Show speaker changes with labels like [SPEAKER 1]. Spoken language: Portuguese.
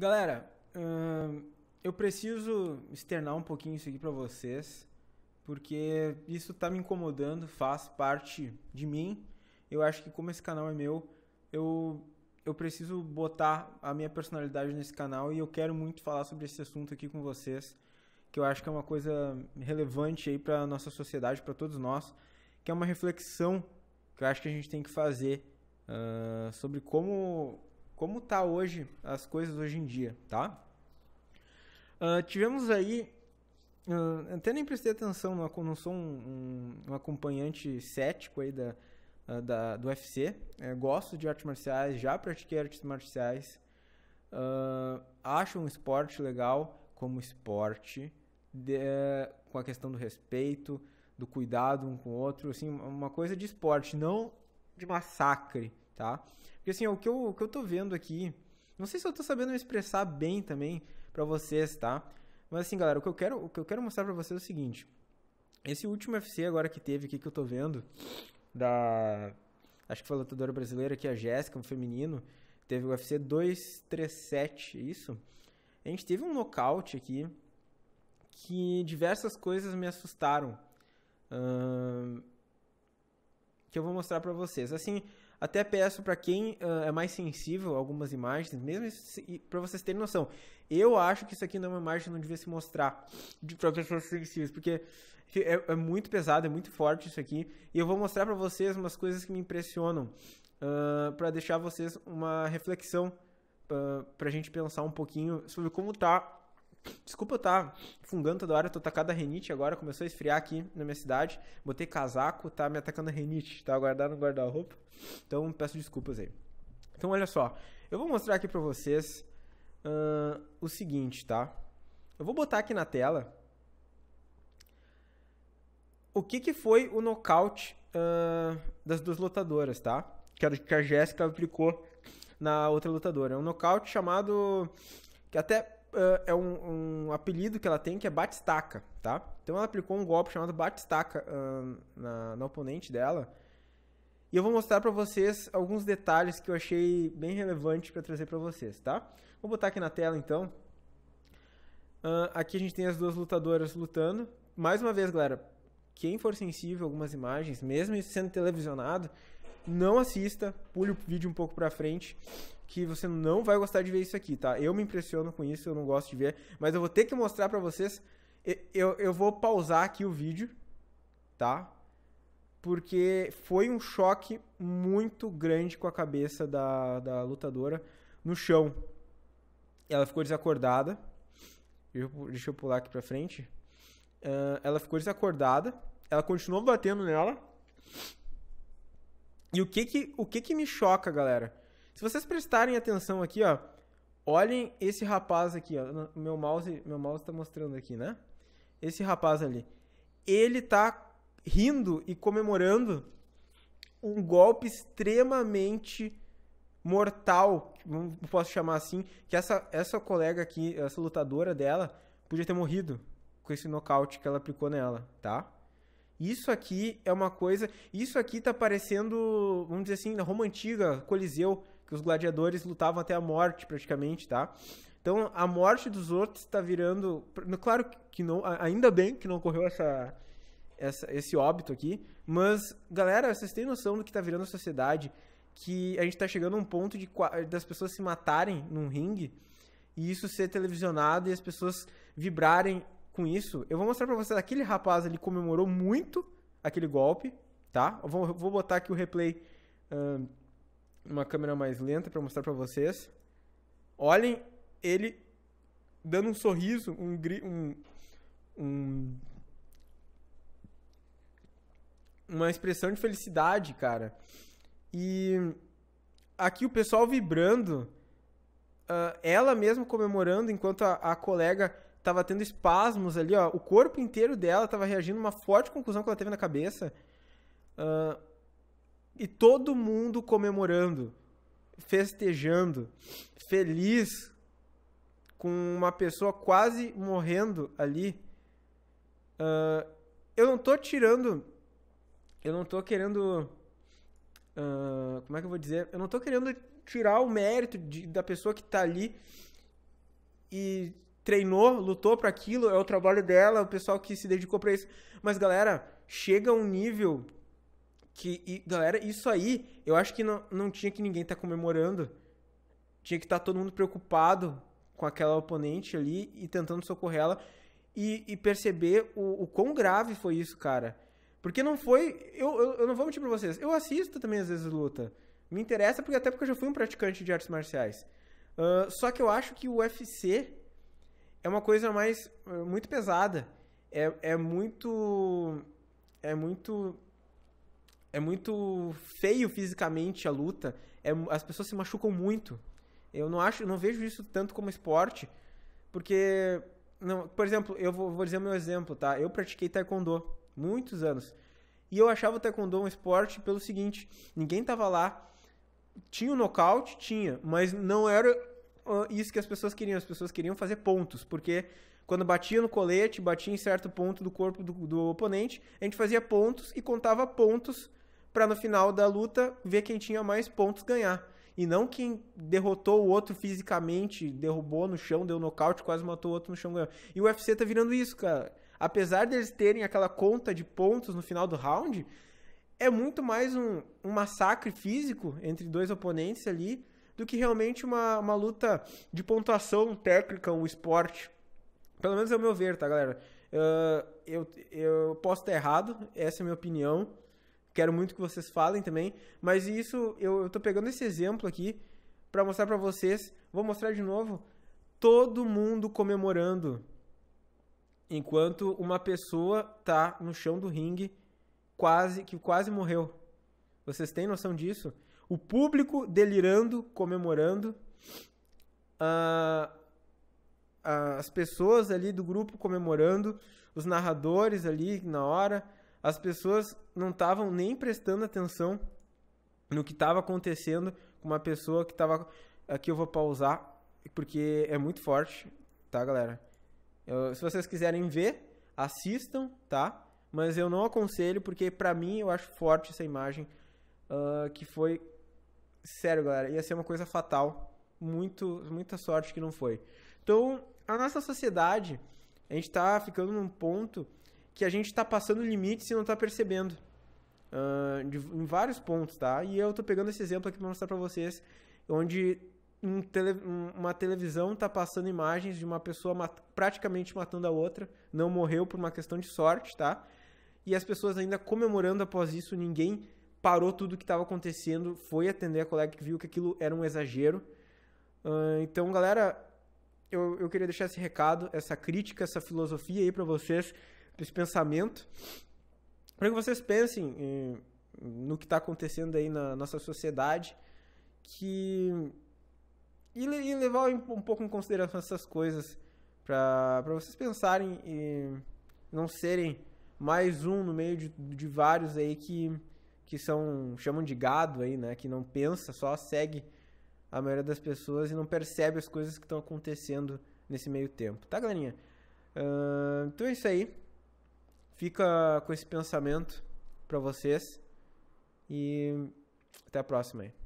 [SPEAKER 1] Galera, hum, eu preciso externar um pouquinho isso aqui para vocês, porque isso tá me incomodando, faz parte de mim. Eu acho que como esse canal é meu, eu eu preciso botar a minha personalidade nesse canal e eu quero muito falar sobre esse assunto aqui com vocês, que eu acho que é uma coisa relevante aí para nossa sociedade, para todos nós, que é uma reflexão que eu acho que a gente tem que fazer uh, sobre como como tá hoje as coisas hoje em dia, tá? Uh, tivemos aí, uh, até nem prestei atenção, não, não sou um, um, um, acompanhante cético aí da, uh, da do UFC, é, gosto de artes marciais, já pratiquei artes marciais, acho um esporte legal como esporte, de, eh, com a questão do respeito, do cuidado um com o outro, assim, uma coisa de esporte, não de massacre, tá? Porque assim, ó, o, que eu, o que eu tô vendo aqui, não sei se eu tô sabendo me expressar bem também para vocês, tá? Mas assim, galera, o que eu quero, o que eu quero mostrar para vocês é o seguinte. Esse último UFC agora que teve aqui que eu tô vendo da acho que foi a lutadora brasileira que a Jéssica, um feminino, teve o UFC 237, é isso. A gente teve um nocaute aqui que diversas coisas me assustaram. Hum, que eu vou mostrar para vocês. Assim, até peço para quem uh, é mais sensível a algumas imagens, mesmo para vocês terem noção. Eu acho que isso aqui não é uma imagem que não devia se mostrar para pessoas sensíveis, porque é, é, é, muito pesado, é muito forte isso aqui. E eu vou mostrar para vocês umas coisas que me impressionam, uh, ah, para deixar vocês uma reflexão uh, ah, para a gente pensar um pouquinho sobre como tá Desculpa eu tá fungando toda hora, estou tô atacado a renite agora, começou a esfriar aqui na minha cidade. Botei casaco, tá me atacando a renite, tá guardado no guarda-roupa. Então peço desculpas aí. Então olha só, eu vou mostrar aqui pra vocês uh, o seguinte, tá? Eu vou botar aqui na tela o que, que foi o nocaute uh, das duas lutadoras, tá? que a Jéssica aplicou na outra lutadora. É um nocaute chamado. que até eh, é um, um, apelido que ela tem que é Batistaca, tá? Então ela aplicou um golpe chamado Batistaca uh, na, na oponente dela. E eu vou mostrar para vocês alguns detalhes que eu achei bem relevante para trazer para vocês, tá? Vou botar aqui na tela então. Uh, aqui a gente tem as duas lutadoras lutando. Mais uma vez, galera, quem for sensível a algumas imagens, mesmo sendo televisionado, não assista, pule o vídeo um pouco pra frente, que você não vai gostar de ver isso aqui, tá? Eu me impressiono com isso, eu não gosto de ver, mas eu vou ter que mostrar pra vocês. Eu, eu vou pausar aqui o vídeo, tá? Porque foi um choque muito grande com a cabeça da, da lutadora no chão. Ela ficou desacordada. Deixa eu pular aqui pra frente. Uh, ela ficou desacordada. Ela continuou batendo nela. E o que que, o que que me choca, galera? Se vocês prestarem atenção aqui, ó, olhem esse rapaz aqui, ó, meu mouse, meu mouse tá mostrando aqui, né? Esse rapaz ali, ele tá rindo e comemorando um golpe extremamente mortal, posso chamar assim, que essa, essa colega aqui, essa lutadora dela, podia ter morrido com esse nocaute que ela aplicou nela, tá? Isso aqui é uma coisa. Isso aqui tá parecendo, vamos dizer assim, na Roma Antiga, Coliseu, que os gladiadores lutavam até a morte praticamente, tá? Então a morte dos outros está virando. Claro que não. Ainda bem que não ocorreu essa, essa, esse óbito aqui. Mas, galera, vocês têm noção do que está virando a sociedade? Que a gente está chegando a um ponto de, das pessoas se matarem num ringue e isso ser televisionado e as pessoas vibrarem com isso, eu vou mostrar para vocês. Aquele rapaz, ele comemorou muito aquele golpe, tá? Eu vou, vou botar aqui o replay hum, uma câmera mais lenta para mostrar para vocês. Olhem ele dando um sorriso, um, um, um, uma expressão de felicidade, cara. E aqui o pessoal vibrando, uh, ela mesma comemorando, enquanto a, a colega tava tendo espasmos ali, ó. O corpo inteiro dela tava reagindo uma forte conclusão que ela teve na cabeça. Uh, e todo mundo comemorando, festejando, feliz com uma pessoa quase morrendo ali. Uh, eu não tô tirando. Eu não tô querendo. Uh, como é que eu vou dizer? Eu não tô querendo tirar o mérito de, da pessoa que tá ali e treinou, lutou para aquilo, é o trabalho dela, é o pessoal que se dedicou para isso. Mas galera, chega a um nível que e, galera, isso aí, eu acho que não, não tinha que ninguém estar tá comemorando. Tinha que estar tá todo mundo preocupado com aquela oponente ali e tentando socorrer ela e, e perceber o, o, quão grave foi isso, cara. Porque não foi. Eu, eu, eu não vou mentir pra vocês. Eu assisto também às vezes luta. Me interessa, porque até porque eu já fui um praticante de artes marciais. Uh, só que eu acho que o UFC é uma coisa mais é, muito pesada. É, é muito. É muito. É muito feio fisicamente a luta. É, as pessoas se machucam muito. Eu não acho, não vejo isso tanto como esporte, porque, não, por exemplo, eu vou, vou dizer meu exemplo, tá? Eu pratiquei taekwondo muitos anos e eu achava o taekwondo um esporte pelo seguinte: ninguém tava lá, tinha o um nocaute, tinha, mas não era isso que as pessoas queriam. As pessoas queriam fazer pontos, porque quando batia no colete, batia em certo ponto do corpo do, do oponente, a gente fazia pontos e contava pontos para no final da luta ver quem tinha mais pontos ganhar. E não quem derrotou o outro fisicamente, derrubou no chão, deu nocaute, quase matou o outro no chão. Ganhou. E o UFC tá virando isso, cara. Apesar deles terem aquela conta de pontos no final do round, é muito mais um, um massacre físico entre dois oponentes ali do que realmente uma, uma luta de pontuação técnica, um esporte. Pelo menos é o meu ver, tá, galera? Uh, eu, eu posso estar errado, essa é a minha opinião. Quero muito que vocês falem também. Mas isso, eu, eu tô pegando esse exemplo aqui para mostrar para vocês. Vou mostrar de novo. Todo mundo comemorando. Enquanto uma pessoa tá no chão do ringue, quase que quase morreu. Vocês têm noção disso? O público delirando, comemorando. Ah, ah, as pessoas ali do grupo comemorando, os narradores ali na hora, as pessoas não estavam nem prestando atenção no que estava acontecendo com uma pessoa que estava. Aqui ah, eu vou pausar, porque é muito forte, tá, galera? Eu, se vocês quiserem ver, assistam, tá? Mas eu não aconselho, porque para mim eu acho forte essa imagem uh, que foi Sério, galera, ia ser uma coisa fatal. Muito, muita sorte que não foi. Então, a nossa sociedade, a gente tá ficando num ponto que a gente tá passando limites e não tá percebendo. Uh, de, em vários pontos, tá? E eu tô pegando esse exemplo aqui pra mostrar pra vocês, onde um tele, uma televisão tá passando imagens de uma pessoa mat, praticamente matando a outra, não morreu por uma questão de sorte, tá? E as pessoas ainda comemorando após isso, ninguém parou tudo o que estava acontecendo, foi atender a colega que viu que aquilo era um exagero. Uh, então, galera, eu, eu queria deixar esse recado, essa crítica, essa filosofia aí para vocês, esse pensamento, para que vocês pensem em, eh, no que está acontecendo aí na nossa sociedade, que e, e levar um pouco em consideração essas coisas para vocês pensarem e não serem mais um no meio de, de vários aí que que são chamam de gado aí, né? Que não pensa, só segue a maioria das pessoas e não percebe as coisas que estão acontecendo nesse meio tempo, tá, galerinha? Uh, então é isso aí. Fica com esse pensamento para vocês e até a próxima aí.